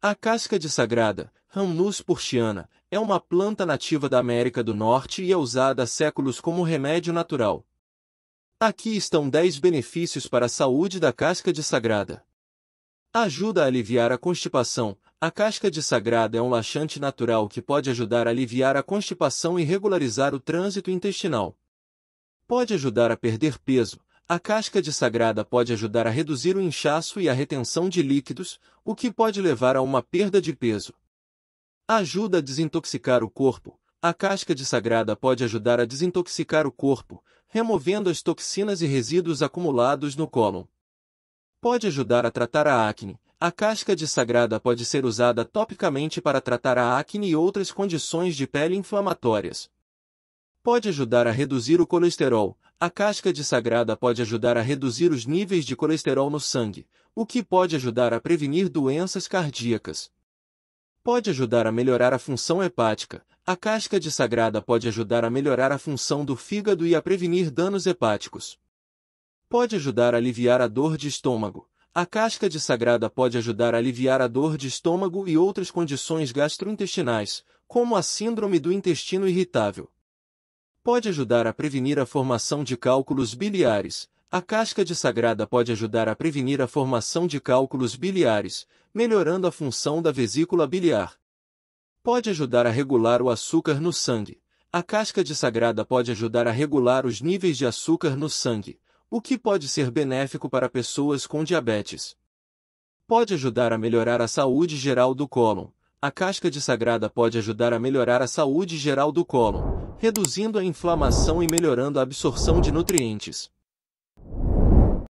A casca de sagrada, Rhamnus purchiana, é uma planta nativa da América do Norte e é usada há séculos como remédio natural. Aqui estão 10 benefícios para a saúde da casca de sagrada. Ajuda a aliviar a constipação. A casca de sagrada é um laxante natural que pode ajudar a aliviar a constipação e regularizar o trânsito intestinal. Pode ajudar a perder peso. A casca de sagrada pode ajudar a reduzir o inchaço e a retenção de líquidos, o que pode levar a uma perda de peso. Ajuda a desintoxicar o corpo. A casca de sagrada pode ajudar a desintoxicar o corpo, removendo as toxinas e resíduos acumulados no cólon. Pode ajudar a tratar a acne. A casca de sagrada pode ser usada topicamente para tratar a acne e outras condições de pele inflamatórias pode ajudar a reduzir o colesterol. A casca de sagrada pode ajudar a reduzir os níveis de colesterol no sangue, o que pode ajudar a prevenir doenças cardíacas. Pode ajudar a melhorar a função hepática. A casca de sagrada pode ajudar a melhorar a função do fígado e a prevenir danos hepáticos. Pode ajudar a aliviar a dor de estômago. A casca de sagrada pode ajudar a aliviar a dor de estômago e outras condições gastrointestinais, como a síndrome do intestino irritável pode ajudar a prevenir a formação de cálculos biliares. A casca de sagrada pode ajudar a prevenir a formação de cálculos biliares, melhorando a função da vesícula biliar. Pode ajudar a regular o açúcar no sangue. A casca de sagrada pode ajudar a regular os níveis de açúcar no sangue, o que pode ser benéfico para pessoas com diabetes. Pode ajudar a melhorar a saúde geral do cólon. A casca de sagrada pode ajudar a melhorar a saúde geral do cólon reduzindo a inflamação e melhorando a absorção de nutrientes.